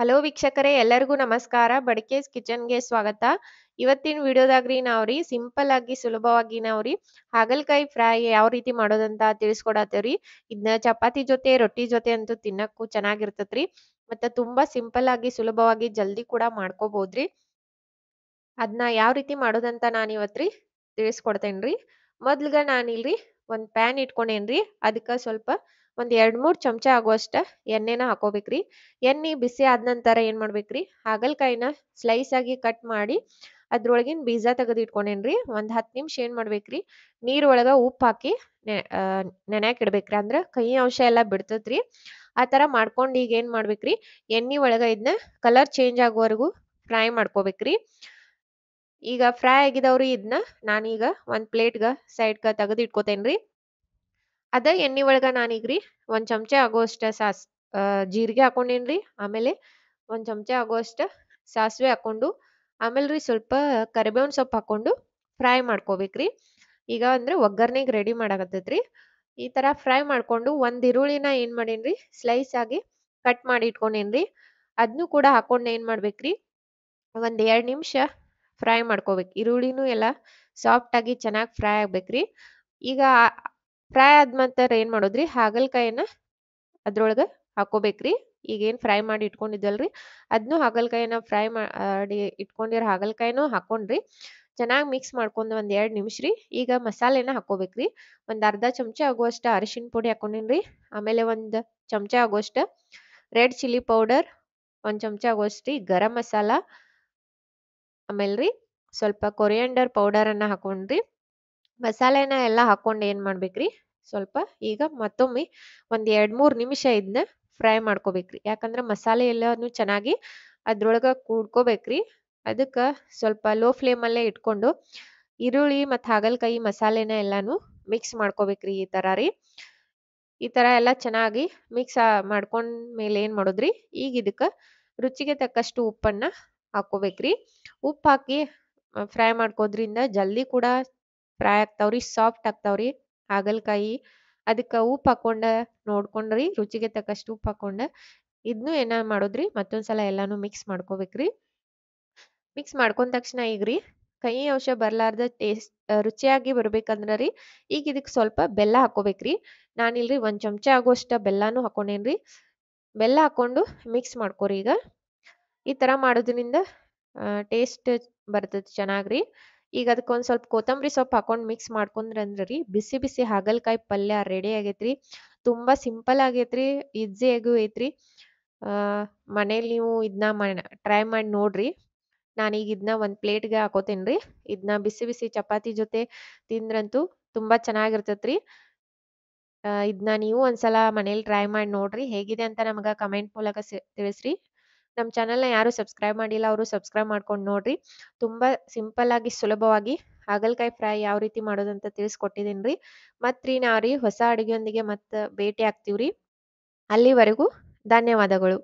hello ವೀಕ್ಷಕರೇ ಎಲ್ಲರಿಗೂ ನಮಸ್ಕಾರ ಬಡಕೇಸ್ ಕಿಚನ್ಗೆ ಸ್ವಾಗತ ಇವತ್ತಿನ ವಿಡಿಯೋದಾಗ್ರಿ ನಾವ್ರಿ ಸಿಂಪಲ್ ಆಗಿ ಸುಲಭವಾಗಿ ನಾವ್ರಿ ಹಾಗಲ್ಕಾಯಿ ಫ್ರೈ ಯಾವ ರೀತಿ ಮಾಡೋದಂತ ರೀ ಇದನ್ನ ಚಪಾತಿ ಜೊತೆ ರೊಟ್ಟಿ ಜೊತೆ ಅಂತೂ ತಿನ್ನಕ್ಕೂ ಚೆನ್ನಾಗಿರ್ತತ್ರಿ ಮತ್ತ ತುಂಬಾ ಸಿಂಪಲ್ ಆಗಿ ಸುಲಭವಾಗಿ ಜಲ್ದಿ ಕೂಡ ಮಾಡ್ಕೋಬಹುದ್ರಿ ಅದನ್ನ ಯಾವ ರೀತಿ ಮಾಡೋದಂತ ನಾನು ಇವತ್ತ್ರಿ ತಿಳಿಸ್ಕೊಡ್ತೇನ್ರಿ ನಾನ್ ನಾನಿಲ್ರಿ ಒಂದ್ ಪ್ಯಾನ್ ಇಟ್ಕೊಂಡೇನ್ರಿ ಅದಕ್ಕ ಸ್ವಲ್ಪ ಒಂದ್ ಎರಡ್ ಮೂರ್ ಚಮಚ ಆಗುವಷ್ಟ ಎಣ್ಣೆನ ಹಾಕೋಬೇಕ್ರಿ ಎಣ್ಣೆ ಬಿಸಿ ಆದ ನಂತರ ಏನ್ ಮಾಡ್ಬೇಕ್ರಿ ಹಾಗಲಕಾಯಿನ ಸ್ಲೈಸ್ ಆಗಿ ಕಟ್ ಮಾಡಿ ಅದ್ರೊಳಗಿನ ಬೀಜ ತೆಗೆದಿಟ್ಕೊಂಡೇನ್ರಿ ಒಂದ್ ಹತ್ತು ನಿಮಿಷ ಏನ್ ಮಾಡ್ಬೇಕ್ರಿ ಒಳಗ ಉಪ್ಪು ಹಾಕಿ ನೆನೆಯಕ್ಕೆ ಇಡ್ಬೇಕ್ರಿ ಅಂದ್ರ ಕಹಿ ಅಂಶ ಎಲ್ಲಾ ಬಿಡ್ತೇತ್ರಿ ಆ ಮಾಡ್ಕೊಂಡ್ ಮಾಡ್ಕೊಂಡು ಈಗ ಏನ್ ಮಾಡ್ಬೇಕ್ರಿ ಎಣ್ಣೆ ಒಳಗ ಇದನ್ನ ಕಲರ್ ಚೇಂಜ್ ಆಗೋವರೆಗೂ ಫ್ರೈ ಮಾಡ್ಕೋಬೇಕ್ರಿ ಈಗ ಫ್ರೈ ಆಗಿದವ್ರಿ ಇದನ್ನ ನಾನೀಗ ಒಂದು ಪ್ಲೇಟ್ಗ ಸೈಡ್ಗ ತೆಗೆದು ಇಟ್ಕೋತೇನ್ರಿ ಅದ ಎಣ್ಣೆ ಒಳಗ ನಾನೀಗ್ರಿ ಒಂದ್ ಚಮಚ ಆಗುವಷ್ಟ ಸಾಸ್ ಜೀರಿಗೆ ಹಾಕೊಂಡೇನ್ರಿ ಆಮೇಲೆ ಒಂದ್ ಚಮಚ ಆಗುವಷ್ಟ ಸಾಸಿವೆ ಹಾಕೊಂಡು ಆಮೇಲ್ರಿ ಸ್ವಲ್ಪ ಕರಿಬೇವಿನ ಸೊಪ್ಪು ಹಾಕೊಂಡು ಫ್ರೈ ಮಾಡ್ಕೊಬೇಕ್ರಿ ಈಗ ಅಂದ್ರೆ ಒಗ್ಗರ್ನಿಗ್ ರೆಡಿ ಮಾಡಾಕತ್ತೈತ್ರಿ ಈ ತರ ಫ್ರೈ ಮಾಡ್ಕೊಂಡು ಒಂದ್ ಈರುಳ್ಳಿನ ಏನ್ ಮಾಡೇನ್ರಿ ಸ್ಲೈಸ್ ಆಗಿ ಕಟ್ ಮಾಡಿ ಇಟ್ಕೊಂಡೇನ್ರಿ ಅದ್ನು ಕೂಡ ಹಾಕೊಂಡ್ ಏನ್ ಮಾಡ್ಬೇಕ್ರಿ ಒಂದ್ ಎರಡ್ ನಿಮಿಷ ಫ್ರೈ ಮಾಡ್ಕೋಬೇಕು ಈರುಳ್ಳಿನೂ ಎಲ್ಲಾ ಸಾಫ್ಟ್ ಆಗಿ ಚೆನ್ನಾಗಿ ಫ್ರೈ ಆಗ್ಬೇಕ್ರಿ ಈಗ ಫ್ರೈ ಆದ್ಮಂತರ ಏನ್ ಮಾಡೋದ್ರಿ ಹಾಗಲ್ಕಾಯಿನ ಅದ್ರೊಳಗ ಹಾಕೋಬೇಕ್ರಿ ಈಗೇನ್ ಫ್ರೈ ಮಾಡಿ ಇಟ್ಕೊಂಡಿದ್ದಲ್ರಿ ಅದ್ನು ಹಾಗಲ್ಕಾಯಿನ ಫ್ರೈ ಮಾಡಿ ಇಟ್ಕೊಂಡಿರೋ ಹಾಗಲ್ಕಾಯಿನೂ ಹಾಕೊಂಡ್ರಿ ಚೆನ್ನಾಗಿ ಮಿಕ್ಸ್ ಮಾಡ್ಕೊಂಡು ಒಂದ್ ಎರಡ್ ನಿಮಿಷ ರೀ ಈಗ ಮಸಾಲೆನ ಹಾಕೋಬೇಕ್ರಿ ಒಂದ್ ಅರ್ಧ ಚಮಚ ಆಗುವಷ್ಟ ಅರಿಶಿನ ಪುಡಿ ಹಾಕೊಂಡಿನ್ರಿ ಆಮೇಲೆ ಒಂದ್ ಚಮಚ ಆಗುವಷ್ಟ ರೆಡ್ ಚಿಲ್ಲಿ ಪೌಡರ್ ಒಂದ್ ಚಮಚ ಆಗುವಷ್ಟ್ರಿ ಗರಂ ಮಸಾಲ ಆಮೇಲ್ರಿ ಸ್ವಲ್ಪ ಕೊರಿಯಂಡರ್ ಪೌಡರ್ ಅನ್ನ ಹಾಕೊಂಡ್ರಿ ಮಸಾಲೆನ ಎಲ್ಲ ಹಾಕೊಂಡ್ ಏನ್ ಮಾಡ್ಬೇಕ್ರಿ ಸ್ವಲ್ಪ ಈಗ ಮತ್ತೊಮ್ಮೆ ಒಂದ್ ಎರಡ್ ಮೂರ್ ನಿಮಿಷ ಇದನ್ನ ಫ್ರೈ ಮಾಡ್ಕೋಬೇಕ್ರಿ ಯಾಕಂದ್ರ ಮಸಾಲೆ ಎಲ್ಲಾನು ಚೆನ್ನಾಗಿ ಅದ್ರೊಳಗ ಕೂಡ್ಕೋಬೇಕ್ರಿ ಅದಕ್ಕ ಸ್ವಲ್ಪ ಲೋ ಫ್ಲೇಮ್ ಅಲ್ಲೇ ಇಟ್ಕೊಂಡು ಈರುಳ್ಳಿ ಮತ್ತ್ ಹಾಗಲಕಾಯಿ ಮಸಾಲೆನ ಎಲ್ಲಾನು ಮಿಕ್ಸ್ ಮಾಡ್ಕೋಬೇಕ್ರಿ ಈ ತರ ರೀ ಈ ತರ ಎಲ್ಲಾ ಚೆನ್ನಾಗಿ ಮಿಕ್ಸ್ ಮಾಡ್ಕೊಂಡ್ ಮೇಲೆ ಏನ್ ಮಾಡೋದ್ರಿ ಈಗ ಇದಕ್ಕ ರುಚಿಗೆ ತಕ್ಕಷ್ಟು ಉಪ್ಪನ್ನ ಹಾಕ್ಕೋಬೇಕ್ರಿ ಉಪ್ಪು ಹಾಕಿ ಫ್ರೈ ಮಾಡ್ಕೋದ್ರಿಂದ ಜಲ್ದಿ ಕೂಡ ಫ್ರೈ ಆಗ್ತಾವ್ರಿ ಸಾಫ್ಟ್ ಆಗ್ತಾವ್ರಿ ಹಾಗಲಕಾಯಿ ಅದಕ್ಕೆ ಉಪ್ಪು ಹಾಕೊಂಡ ನೋಡ್ಕೊಂಡ್ರಿ ರುಚಿಗೆ ತಕ್ಕಷ್ಟು ಉಪ್ಪು ಹಾಕೊಂಡ ಇದನ್ನು ಏನ ಮಾಡೋದ್ರಿ ಮತ್ತೊಂದ್ಸಲ ಎಲ್ಲಾನು ಮಿಕ್ಸ್ ಮಾಡ್ಕೋಬೇಕ್ರಿ ಮಿಕ್ಸ್ ಮಾಡ್ಕೊಂಡ ತಕ್ಷಣ ಈಗ ರೀ ಕಹಿ ಅಂಶ ಬರ್ಲಾರ್ದ ಟೇಸ್ಟ್ ರುಚಿಯಾಗಿ ಬರ್ಬೇಕಂದ್ರ ರೀ ಈಗ ಇದಕ್ಕೆ ಸ್ವಲ್ಪ ಬೆಲ್ಲ ಹಾಕೋಬೇಕ್ರಿ ನಾನಿಲ್ರಿ ಒಂದ್ ಚಮಚ ಆಗೋಷ್ಟ ಬೆಲ್ಲಾನು ಹಾಕೊಂಡೇನ್ರಿ ಬೆಲ್ಲ ಹಾಕೊಂಡು ಮಿಕ್ಸ್ ಮಾಡ್ಕೋರಿ ಈಗ ಈ ತರ ಮಾಡೋದ್ರಿಂದ ಟೇಸ್ಟ್ ಬರ್ತದ ಚೆನ್ನಾಗ್ರಿ ಈಗ ಅದಕ್ಕೊಂದು ಸ್ವಲ್ಪ ಕೊತ್ತಂಬರಿ ಸೊಪ್ಪು ಹಾಕೊಂಡು ಮಿಕ್ಸ್ ಮಾಡ್ಕೊಂಡ್ರಂದ್ರೆ ರೀ ಬಿಸಿ ಬಿಸಿ ಹಾಗಲಕಾಯಿ ಪಲ್ಯ ರೆಡಿ ಆಗೈತ್ರಿ ತುಂಬಾ ಸಿಂಪಲ್ ಆಗೈತ್ರಿ ಆಗು ಐತ್ರಿ ಮನೇಲಿ ನೀವು ಇದನ್ನ ಟ್ರೈ ಮಾಡಿ ನೋಡ್ರಿ ನಾನೀಗ ಇದನ್ನ ಒಂದು ಪ್ಲೇಟ್ಗೆ ಹಾಕೋತೀನಿ ರೀ ಇದನ್ನ ಬಿಸಿ ಬಿಸಿ ಚಪಾತಿ ಜೊತೆ ತಿಂದ್ರಂತೂ ತುಂಬಾ ಚೆನ್ನಾಗಿರ್ತೈತ್ರಿ ಇದನ್ನ ನೀವು ಒಂದ್ಸಲ ಮನೇಲಿ ಟ್ರೈ ಮಾಡಿ ನೋಡ್ರಿ ಹೇಗಿದೆ ಅಂತ ನಮ್ಗ ಕಮೆಂಟ್ ಮೂಲಕ ತಿಳಿಸ್ರಿ ನಮ್ಮ ನ ಯಾರು ಸಬ್ಸ್ಕ್ರೈಬ್ ಮಾಡಿಲ್ಲ ಅವರು ಸಬ್ಸ್ಕ್ರೈಬ್ ಮಾಡ್ಕೊಂಡು ನೋಡ್ರಿ ತುಂಬಾ ಸಿಂಪಲ್ ಆಗಿ ಸುಲಭವಾಗಿ ಹಾಗಲ್ಕಾಯಿ ಫ್ರೈ ಯಾವ ರೀತಿ ಮಾಡೋದಂತ ತಿಳಿಸ್ಕೊಟ್ಟಿದ್ದೀನಿ ರೀ ಮತ್ತು ರೀ ರೀ ಹೊಸ ಅಡುಗೆಯೊಂದಿಗೆ ಮತ್ತೆ ಭೇಟಿ ಆಗ್ತೀವ್ರಿ ಅಲ್ಲಿವರೆಗೂ ಧನ್ಯವಾದಗಳು